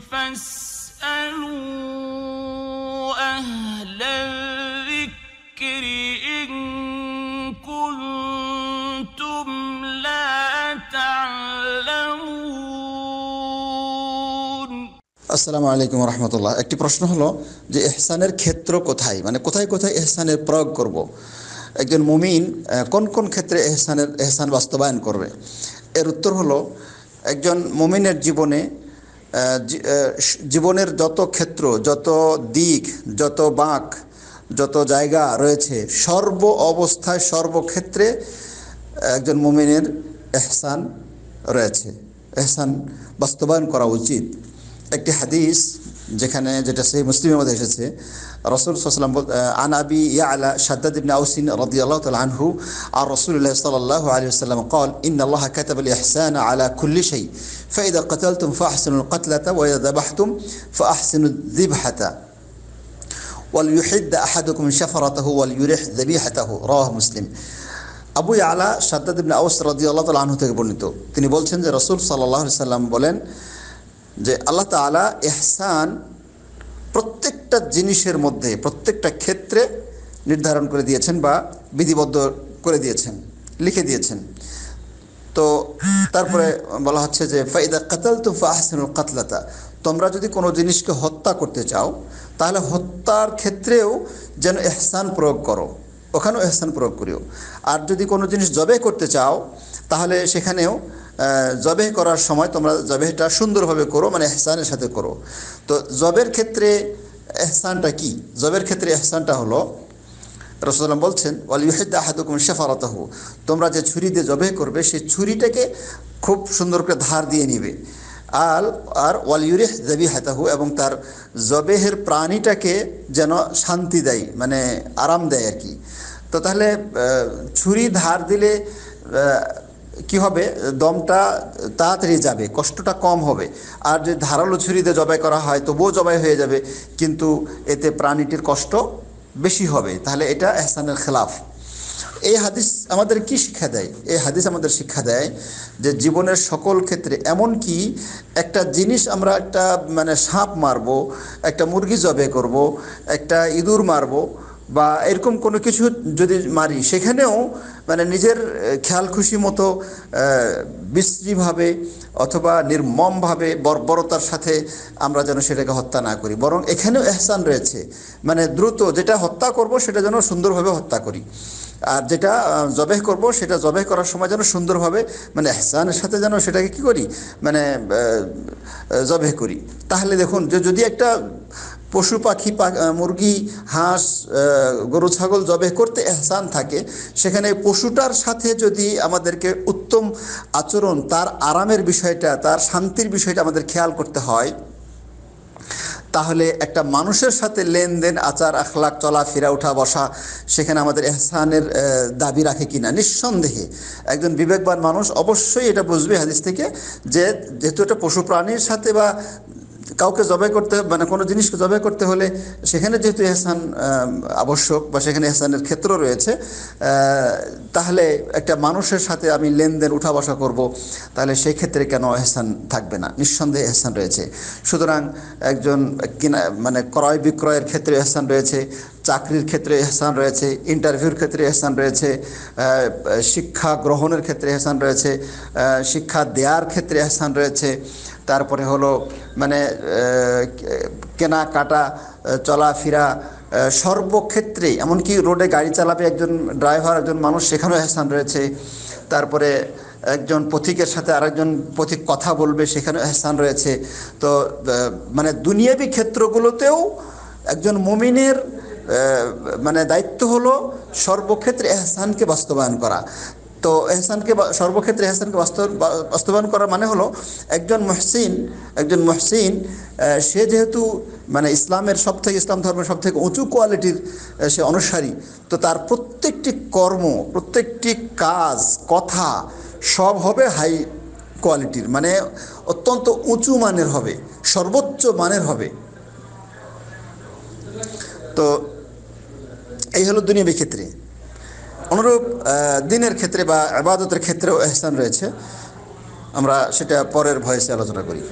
আসসালামু আলাইকুম রহমতুল্লাহ একটি প্রশ্ন হলো যে এহসানের ক্ষেত্র কোথায় মানে কোথায় কোথায় এহসানের প্রয়োগ করব। একজন মুমিন কোন কোন ক্ষেত্রে এহসানের এহসান বাস্তবায়ন করবে এর উত্তর হলো একজন মুমিনের জীবনে জীবনের যত ক্ষেত্র যত দিক যত বাঁক যত জায়গা রয়েছে সর্ব অবস্থায় সর্বক্ষেত্রে একজন মোমিনের এহসান রয়েছে এহসান বাস্তবায়ন করা উচিত একটি হাদিস যেখানে যেটা সেই মুসলিমের মধ্যে এসেছে রসুল সাল্লাম আন আবি ইয়ালা সাদ্দাদ ইবনে আউসিন রাদিয়াল্লাহু তাআলা আনহু আর রাসূলুল্লাহ সাল্লাল্লাহু আলাইহি ওয়াসাল্লাম قال ان الله كتب الاحسان على كل شيء فاذا قتلتم فاحسنوا القتلة واذا ذبحتم فاحسنوا الذبحة وليحد احدكم شفرته وليرح ذبيحته رواه مسلم আবু আলা সাদ্দাদ ইবনে আউস রাদিয়াল্লাহু তাআলা আনহু থেকে বর্ণিত তিনি বলছেন যে রাসূল সাল্লাল্লাহু আলাইহি সাল্লাম বলেন যে আল্লাহ তালা এহসান প্রত্যেকটা জিনিসের মধ্যে প্রত্যেকটা ক্ষেত্রে নির্ধারণ করে দিয়েছেন বা বিধিবদ্ধ করে দিয়েছেন লিখে দিয়েছেন তো তারপরে বলা হচ্ছে যে ফাইদা কাতাল তো ফাহসানুল কাতলাতা তোমরা যদি কোনো জিনিসকে হত্যা করতে চাও তাহলে হত্যার ক্ষেত্রেও যেন এহসান প্রয়োগ করো ওখানেও এহসান প্রয়োগ করিও আর যদি কোনো জিনিস জবে করতে চাও তাহলে সেখানেও জবে করার সময় তোমরা জবেটা সুন্দরভাবে করো মানে এহসানের সাথে করো তো জবের ক্ষেত্রে এহসানটা কি জবের ক্ষেত্রে এহসানটা হলো রসদাল্লাম বলছেন ওয়ালিউহেদ আহাদুকুম শেফারতাহ তোমরা যে ছুরি দিয়ে জবে করবে সেই ছুরিটাকে খুব সুন্দর করে ধার দিয়ে নিবে আল আর ওয়ালিউরেহ জবি হাতাহু এবং তার জবেহের প্রাণীটাকে যেন শান্তি দেয় মানে আরাম দেয় আর কি তো তাহলে ছুরি ধার দিলে কি হবে দমটা তাড়াতাড়ি যাবে কষ্টটা কম হবে আর যদি ধারালো ছুরিতে জবাই করা হয় তবুও জবাই হয়ে যাবে কিন্তু এতে প্রাণীটির কষ্ট বেশি হবে তাহলে এটা এহসানের খেলাফ এই হাদিস আমাদের কি শিক্ষা দেয় এই হাদিস আমাদের শিক্ষা দেয় যে জীবনের সকল ক্ষেত্রে এমন কি একটা জিনিস আমরা একটা মানে সাপ মারবো একটা মুরগি জবে করব একটা ইঁদুর মারবো বা এরকম কোনো কিছু যদি মারি সেখানেও মানে নিজের খেয়াল খুশি মতো বিশ্রীভাবে অথবা নির্মমভাবে বর্বরতার সাথে আমরা যেন সেটাকে হত্যা না করি বরং এখানেও এহসান রয়েছে মানে দ্রুত যেটা হত্যা করব সেটা যেন সুন্দরভাবে হত্যা করি আর যেটা জবেহ করব সেটা জবেহ করার সময় যেন সুন্দরভাবে মানে এহসানের সাথে যেন সেটাকে কি করি মানে জবেহ করি তাহলে দেখুন যে যদি একটা পশু পাখি মুরগি হাঁস গরু ছাগল জবে করতে এহসান থাকে সেখানে পশুটার সাথে যদি আমাদেরকে উত্তম আচরণ তার আরামের বিষয়টা তার শান্তির বিষয়টা আমাদের খেয়াল করতে হয় তাহলে একটা মানুষের সাথে লেনদেন আচার আখলাক চলা ফেরা উঠা বসা সেখানে আমাদের এহসানের দাবি রাখে কিনা নিঃসন্দেহে একজন বিবেকবান মানুষ অবশ্যই এটা বুঝবে হাদিস থেকে যে যেহেতু এটা পশু প্রাণীর সাথে বা কাউকে জবাই করতে মানে কোনো জিনিসকে জবাই করতে হলে সেখানে যেহেতু এহসান আবশ্যক বা সেখানে এহসানের ক্ষেত্র রয়েছে তাহলে একটা মানুষের সাথে আমি লেনদেন উঠা বসা করবো তাহলে সেই ক্ষেত্রে কেন এহসান থাকবে না নিঃসন্দেহে এহসান রয়েছে সুতরাং একজন কিনা মানে ক্রয় বিক্রয়ের ক্ষেত্রে এহসান রয়েছে চাকরির ক্ষেত্রে এহসান রয়েছে ইন্টারভিউর ক্ষেত্রে এহসান রয়েছে শিক্ষা গ্রহণের ক্ষেত্রে এহসান রয়েছে শিক্ষা দেওয়ার ক্ষেত্রে এহসান রয়েছে তারপরে হলো মানে কেনাকাটা চলাফেরা সর্বক্ষেত্রেই এমনকি রোডে গাড়ি চালাবে একজন ড্রাইভার একজন মানুষ সেখানেও এহসান রয়েছে তারপরে একজন পথিকের সাথে আরেকজন পথিক কথা বলবে সেখানে এহসান রয়েছে তো মানে দুনিয়াবি ক্ষেত্রগুলোতেও একজন মুমিনের মানে দায়িত্ব হলো সর্বক্ষেত্রে এহসানকে বাস্তবায়ন করা তো এহসানকে সর্বক্ষেত্রে এহসানকে বাস্তবায়ন করা মানে হলো একজন মহসিন একজন মহসিন সে যেহেতু মানে ইসলামের সব থেকে ইসলাম ধর্মের সব থেকে উঁচু কোয়ালিটির সে অনুসারী তো তার প্রত্যেকটি কর্ম প্রত্যেকটি কাজ কথা সব হবে হাই কোয়ালিটির মানে অত্যন্ত উঁচু মানের হবে সর্বোচ্চ মানের হবে তো এই হলো দুনিয়াবী ক্ষেত্রে অনুরূপ দিনের ক্ষেত্রে বা আবাদতের ক্ষেত্রেও এহসান রয়েছে আমরা সেটা পরের ভয়েসে আলোচনা করি